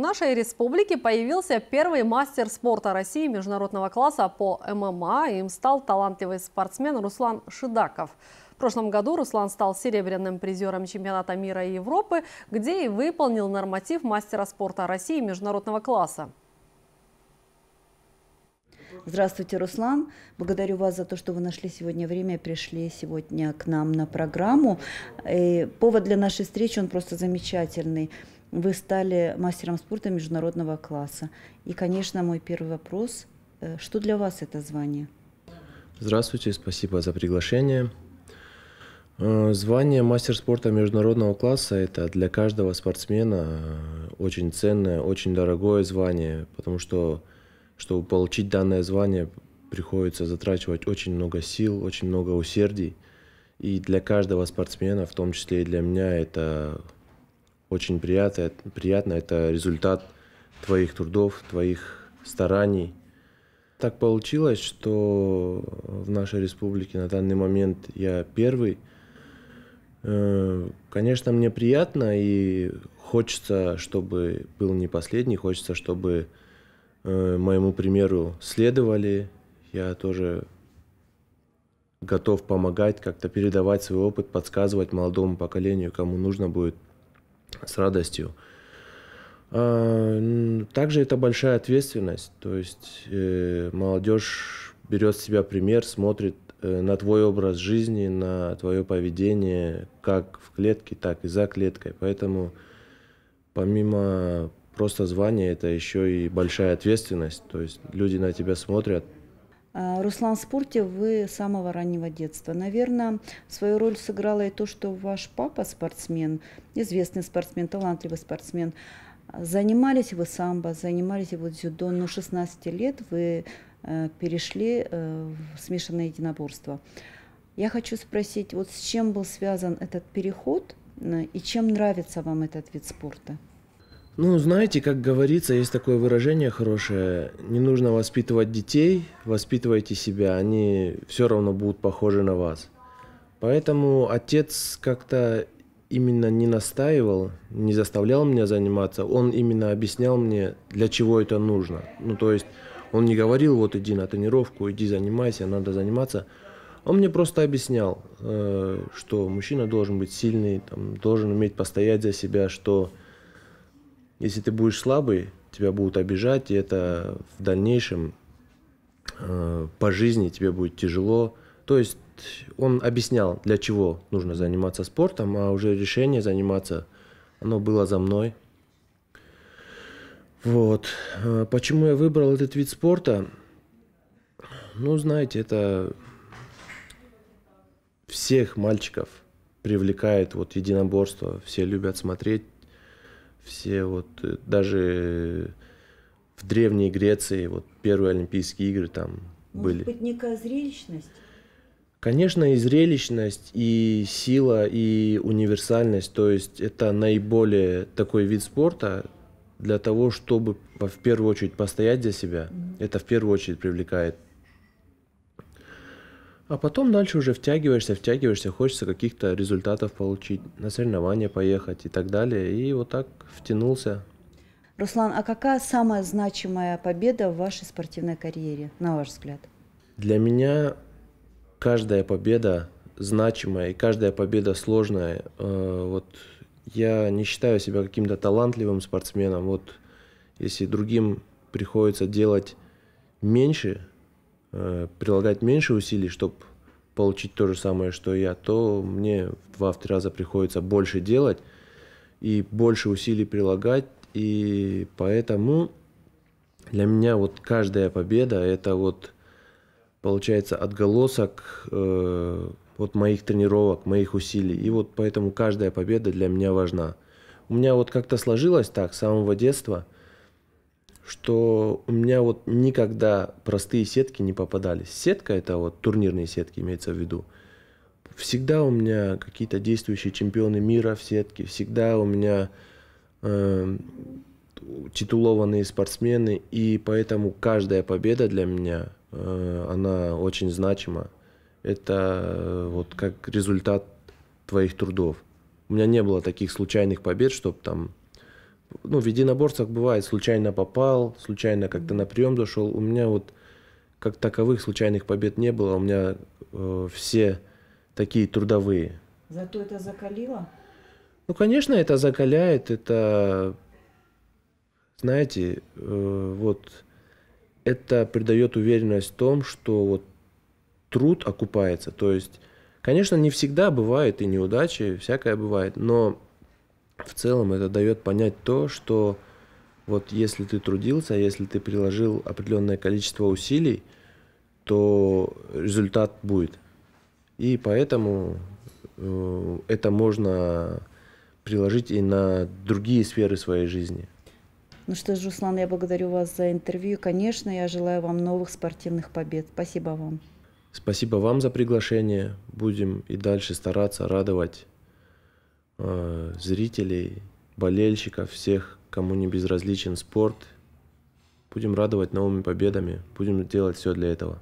В нашей республике появился первый мастер спорта России международного класса по ММА. Им стал талантливый спортсмен Руслан Шидаков. В прошлом году Руслан стал серебряным призером чемпионата мира и Европы, где и выполнил норматив мастера спорта России международного класса. Здравствуйте, Руслан. Благодарю вас за то, что вы нашли сегодня время и пришли сегодня к нам на программу. И э, повод для нашей встречи, он просто замечательный. Вы стали мастером спорта международного класса. И, конечно, мой первый вопрос. Э, что для вас это звание? Здравствуйте, спасибо за приглашение. Э, звание мастер спорта международного класса – это для каждого спортсмена э, очень ценное, очень дорогое звание, потому что, чтобы получить данное звание, приходится затрачивать очень много сил, очень много усердий. И для каждого спортсмена, в том числе и для меня, это очень приятно. приятно. Это результат твоих трудов, твоих стараний. Так получилось, что в нашей республике на данный момент я первый. Э, конечно, мне приятно и хочется, чтобы был не последний, хочется, чтобы э, моему примеру следовали. Я тоже готов помогать, как-то передавать свой опыт, подсказывать молодому поколению, кому нужно будет с радостью. А, также это большая ответственность, то есть э, молодежь берет с себя пример, смотрит э, на твой образ жизни, на твое поведение, как в клетке, так и за клеткой. Поэтому помимо просто звания, это еще и большая ответственность. То есть люди на тебя смотрят, а, Руслан спорте вы с самого раннего детства. Наверное, свою роль сыграло и то, что ваш папа спортсмен, известный спортсмен, талантливый спортсмен. Занимались вы самбо, занимались вы дзюдо, но 16 лет вы э, перешли э, в смешанное единоборство. Я хочу спросить, вот с чем был связан этот переход э, и чем нравится вам этот вид спорта? Ну, знаете, как говорится, есть такое выражение хорошее. Не нужно воспитывать детей, воспитывайте себя, они все равно будут похожи на вас. Поэтому отец как-то именно не настаивал, не заставлял меня заниматься, он именно объяснял мне, для чего это нужно. Ну, то есть он не говорил, вот иди на тренировку, иди занимайся, надо заниматься. Он мне просто объяснял, э, что мужчина должен быть сильный, там, должен уметь постоять за себя, что если ты будешь слабый, тебя будут обижать, и это в дальнейшем э, по жизни тебе будет тяжело. То есть он объяснял, для чего нужно заниматься спортом, а уже решение заниматься, оно было за мной. Вот. Э, почему я выбрал этот вид спорта? Ну, знаете, это всех мальчиков привлекает вот единоборство. Все любят смотреть, все вот, э, даже в Древней Греции, вот первые Олимпийские игры там Может были. быть, некая зрелищность? Конечно, и зрелищность, и сила, и универсальность. То есть это наиболее такой вид спорта для того, чтобы в первую очередь постоять за себя. Mm-hmm. Это в первую очередь привлекает а потом дальше уже втягиваешься, втягиваешься, хочется каких-то результатов получить, на соревнования поехать и так далее. И вот так втянулся. Руслан, а какая самая значимая победа в вашей спортивной карьере, на ваш взгляд? Для меня каждая победа значимая и каждая победа сложная. Э, вот я не считаю себя каким-то талантливым спортсменом. Вот если другим приходится делать меньше, Э, прилагать меньше усилий, чтобы получить то же самое, что я, то мне в два-три раза приходится больше делать и больше усилий прилагать. И поэтому для меня вот каждая победа – это вот, получается, отголосок э, вот моих тренировок, моих усилий. И вот поэтому каждая победа для меня важна. У меня вот как-то сложилось так с самого детства – что у меня вот никогда простые сетки не попадались. Сетка это вот турнирные сетки имеется в виду. Всегда у меня какие-то действующие чемпионы мира в сетке, всегда у меня э, титулованные спортсмены, и поэтому каждая победа для меня, э, она очень значима. Это э, вот как результат твоих трудов. У меня не было таких случайных побед, чтобы там ну, в единоборствах бывает, случайно попал, случайно как-то на прием зашел. У меня вот как таковых случайных побед не было. У меня э, все такие трудовые. Зато это закалило? Ну, конечно, это закаляет. Это, знаете, э, вот это придает уверенность в том, что вот труд окупается. То есть, конечно, не всегда бывает и неудачи, всякое бывает, но в целом это дает понять то, что вот если ты трудился, если ты приложил определенное количество усилий, то результат будет. И поэтому э, это можно приложить и на другие сферы своей жизни. Ну что ж, Руслан, я благодарю вас за интервью. Конечно, я желаю вам новых спортивных побед. Спасибо вам. Спасибо вам за приглашение. Будем и дальше стараться радовать э, зрителей, болельщиков, всех, кому не безразличен спорт. Будем радовать новыми победами, будем делать все для этого.